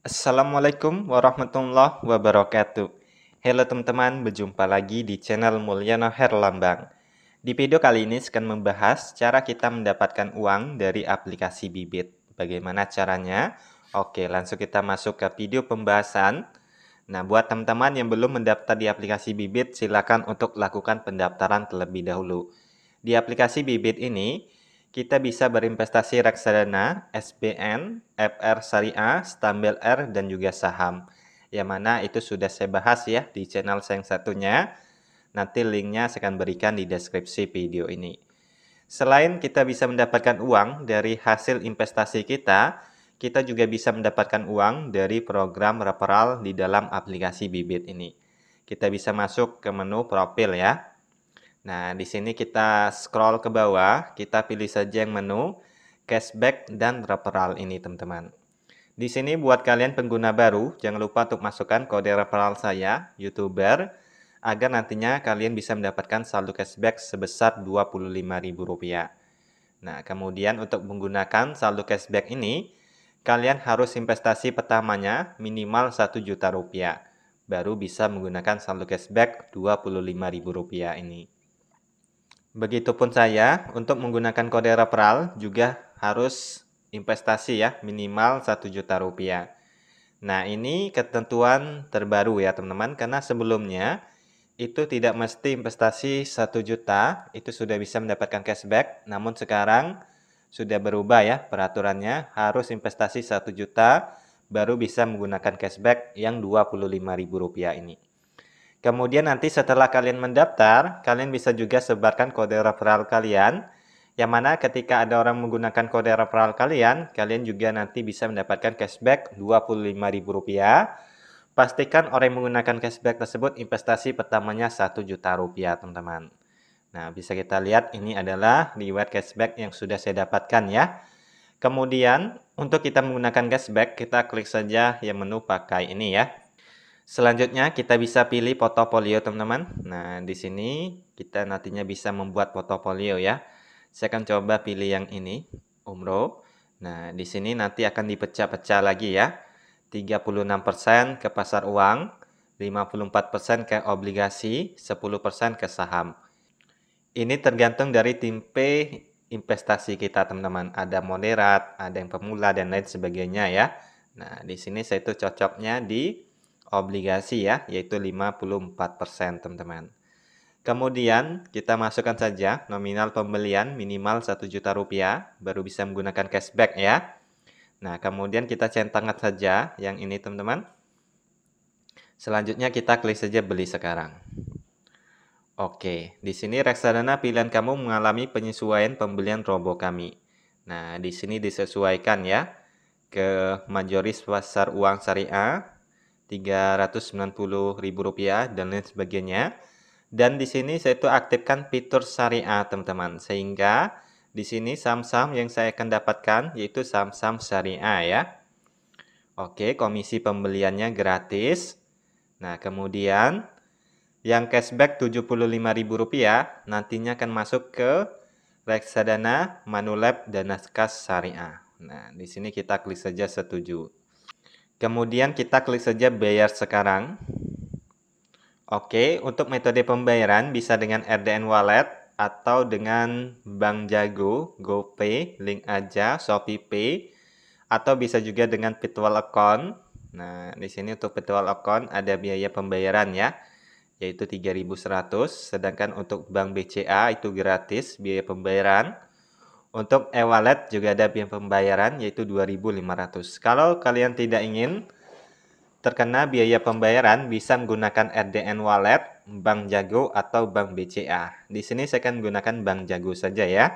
Assalamualaikum warahmatullahi wabarakatuh. Halo teman-teman, berjumpa lagi di channel Mulyana Herlambang. Di video kali ini akan membahas cara kita mendapatkan uang dari aplikasi Bibit. Bagaimana caranya? Oke, langsung kita masuk ke video pembahasan. Nah, buat teman-teman yang belum mendaftar di aplikasi Bibit, silakan untuk lakukan pendaftaran terlebih dahulu. Di aplikasi Bibit ini, kita bisa berinvestasi reksadana, SBN, FR Syariah, Stambel R, dan juga saham. Yang mana itu sudah saya bahas ya di channel saya yang satunya. Nanti linknya saya akan berikan di deskripsi video ini. Selain kita bisa mendapatkan uang dari hasil investasi kita, kita juga bisa mendapatkan uang dari program referral di dalam aplikasi Bibit ini. Kita bisa masuk ke menu profil ya. Nah, di sini kita scroll ke bawah, kita pilih saja yang menu cashback dan referral ini, teman-teman. Di sini buat kalian pengguna baru, jangan lupa untuk masukkan kode referral saya, YouTuber, agar nantinya kalian bisa mendapatkan saldo cashback sebesar Rp25.000. Nah, kemudian untuk menggunakan saldo cashback ini, kalian harus investasi pertamanya minimal satu juta rupiah, baru bisa menggunakan saldo cashback Rp25.000 ini. Begitupun saya, untuk menggunakan kode referral juga harus investasi ya, minimal 1 juta rupiah. Nah, ini ketentuan terbaru ya teman-teman, karena sebelumnya itu tidak mesti investasi 1 juta itu sudah bisa mendapatkan cashback namun sekarang sudah berubah ya peraturannya harus investasi 1 juta baru bisa menggunakan cashback yang ribu rupiah ini. Kemudian nanti setelah kalian mendaftar, kalian bisa juga sebarkan kode referral kalian. Yang mana ketika ada orang menggunakan kode referral kalian, kalian juga nanti bisa mendapatkan cashback Rp25.000. Pastikan orang yang menggunakan cashback tersebut investasi pertamanya satu juta rupiah, teman-teman. Nah, bisa kita lihat ini adalah reward cashback yang sudah saya dapatkan ya. Kemudian, untuk kita menggunakan cashback, kita klik saja yang menu pakai ini ya. Selanjutnya kita bisa pilih portofolio teman-teman. Nah, di sini kita nantinya bisa membuat portofolio ya. Saya akan coba pilih yang ini, umroh. Nah, di sini nanti akan dipecah-pecah lagi ya. 36% ke pasar uang, 54% ke obligasi, 10% ke saham. Ini tergantung dari timpe investasi kita teman-teman. Ada moderat, ada yang pemula dan lain sebagainya ya. Nah, di sini saya itu cocoknya di obligasi ya, yaitu 54% teman-teman. Kemudian kita masukkan saja nominal pembelian minimal 1 juta rupiah, baru bisa menggunakan cashback ya. Nah, kemudian kita centangkan saja yang ini teman-teman. Selanjutnya kita klik saja beli sekarang. Oke, di sini reksadana pilihan kamu mengalami penyesuaian pembelian robo kami. Nah, di sini disesuaikan ya ke majoris pasar uang syariah rp rupiah dan lain sebagainya. Dan di sini saya itu aktifkan fitur syariah teman-teman. Sehingga di sini saham-saham yang saya akan dapatkan yaitu saham-saham syariah ya. Oke, komisi pembeliannya gratis. Nah, kemudian yang cashback Rp75.000 nantinya akan masuk ke reksadana Manulab dan kas Syariah. Nah, di sini kita klik saja setuju. Kemudian kita klik saja bayar sekarang. Oke, untuk metode pembayaran bisa dengan RDN Wallet atau dengan Bank Jago, GoPay, Link Aja, ShopeePay, atau bisa juga dengan virtual account. Nah, di sini untuk virtual account ada biaya pembayaran ya, yaitu 3.100, sedangkan untuk Bank BCA itu gratis biaya pembayaran. Untuk e-wallet juga ada biaya pembayaran yaitu 2.500. Kalau kalian tidak ingin terkena biaya pembayaran bisa menggunakan RDN Wallet, Bank Jago atau Bank BCA. Di sini saya akan gunakan Bank Jago saja ya.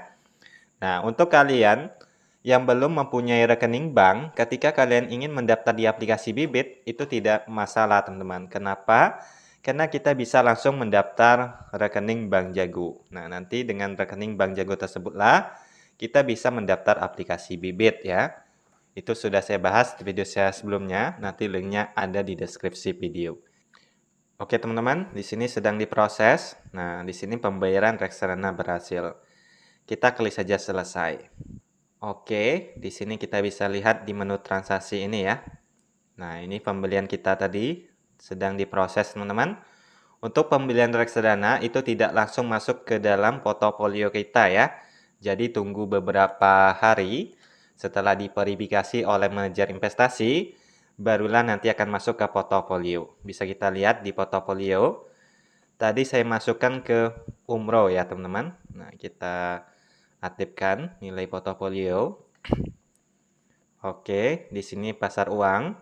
Nah, untuk kalian yang belum mempunyai rekening bank, ketika kalian ingin mendaftar di aplikasi Bibit itu tidak masalah, teman-teman. Kenapa? karena kita bisa langsung mendaftar rekening Bank Jago. Nah, nanti dengan rekening Bank Jago tersebutlah kita bisa mendaftar aplikasi Bibit ya. Itu sudah saya bahas di video saya sebelumnya, nanti linknya ada di deskripsi video. Oke teman-teman, di sini sedang diproses. Nah, di sini pembayaran reksadana berhasil. Kita klik saja selesai. Oke, di sini kita bisa lihat di menu transaksi ini ya. Nah, ini pembelian kita tadi sedang diproses teman-teman. Untuk pembelian reksadana itu tidak langsung masuk ke dalam portofolio kita ya. Jadi tunggu beberapa hari setelah diverifikasi oleh manajer investasi, barulah nanti akan masuk ke portofolio. Bisa kita lihat di portofolio. Tadi saya masukkan ke umroh ya teman-teman. Nah kita aktifkan nilai portofolio. Oke, di sini pasar uang.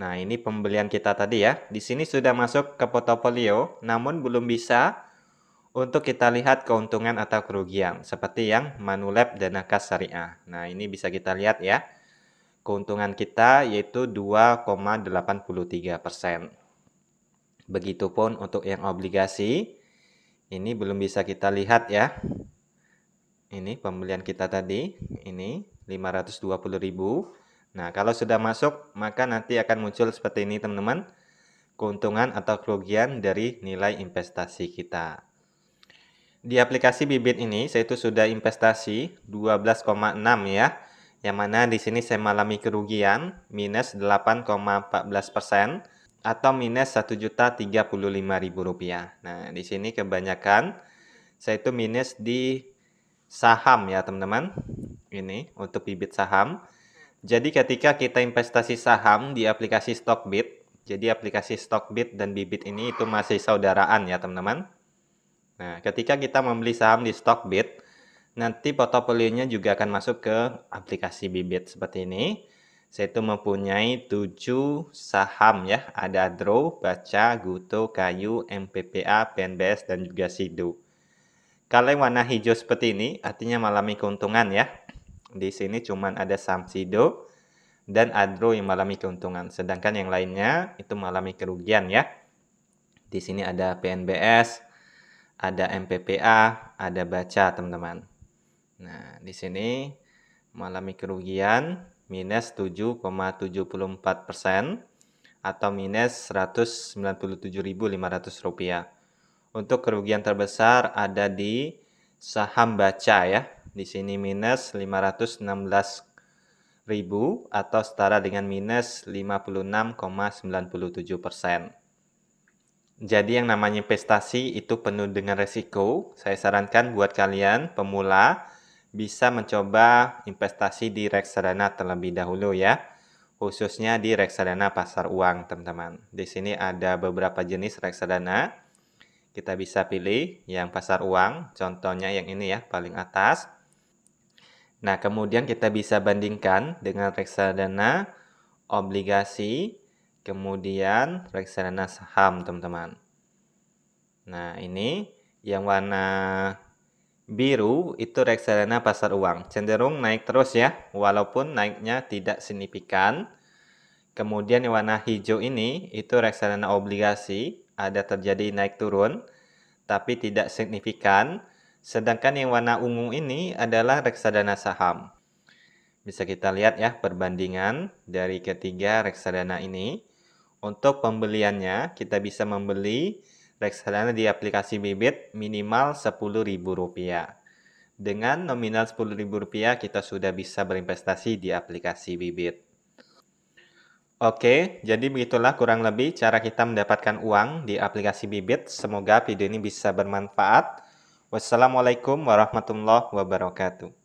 Nah, ini pembelian kita tadi ya. Di sini sudah masuk ke portofolio, namun belum bisa untuk kita lihat keuntungan atau kerugian, seperti yang Manulab dan Nakas Syariah. Nah, ini bisa kita lihat ya. Keuntungan kita yaitu 2,83%. Begitupun untuk yang obligasi, ini belum bisa kita lihat ya. Ini pembelian kita tadi, ini 520.000. Nah, kalau sudah masuk, maka nanti akan muncul seperti ini teman-teman. Keuntungan atau kerugian dari nilai investasi kita. Di aplikasi Bibit ini saya itu sudah investasi 12,6 ya. Yang mana di sini saya mengalami kerugian minus 8,14% atau minus satu juta tiga puluh lima ribu rupiah. Nah, di sini kebanyakan saya itu minus di saham ya, teman-teman. Ini untuk bibit saham. Jadi ketika kita investasi saham di aplikasi Stockbit, jadi aplikasi Stockbit dan Bibit ini itu masih saudaraan ya, teman-teman. Nah, ketika kita membeli saham di Stockbit, nanti portofolionya juga akan masuk ke aplikasi Bibit seperti ini. Saya itu mempunyai 7 saham ya, ada Draw, Baca, Guto, Kayu, MPPA, PNBS, dan juga Sidu. Kalau yang warna hijau seperti ini, artinya mengalami keuntungan ya. Di sini cuman ada saham Sido dan Adro yang mengalami keuntungan. Sedangkan yang lainnya itu mengalami kerugian ya. Di sini ada PNBS, ada MPPA, ada baca teman-teman. Nah, di sini mengalami kerugian minus 7,74 persen atau minus 197.500 rupiah. Untuk kerugian terbesar ada di saham baca ya. Di sini minus 516 ribu atau setara dengan minus 56,97 persen. Jadi yang namanya investasi itu penuh dengan resiko. Saya sarankan buat kalian pemula bisa mencoba investasi di reksadana terlebih dahulu ya. Khususnya di reksadana pasar uang, teman-teman. Di sini ada beberapa jenis reksadana. Kita bisa pilih yang pasar uang, contohnya yang ini ya, paling atas. Nah, kemudian kita bisa bandingkan dengan reksadana obligasi Kemudian reksadana saham, teman-teman. Nah, ini yang warna biru itu reksadana pasar uang. Cenderung naik terus ya, walaupun naiknya tidak signifikan. Kemudian yang warna hijau ini itu reksadana obligasi, ada terjadi naik turun tapi tidak signifikan. Sedangkan yang warna ungu ini adalah reksadana saham. Bisa kita lihat ya perbandingan dari ketiga reksadana ini. Untuk pembeliannya, kita bisa membeli reksadana di aplikasi Bibit minimal Rp10.000. Dengan nominal Rp10.000 kita sudah bisa berinvestasi di aplikasi Bibit. Oke, jadi begitulah kurang lebih cara kita mendapatkan uang di aplikasi Bibit. Semoga video ini bisa bermanfaat. Wassalamualaikum warahmatullahi wabarakatuh.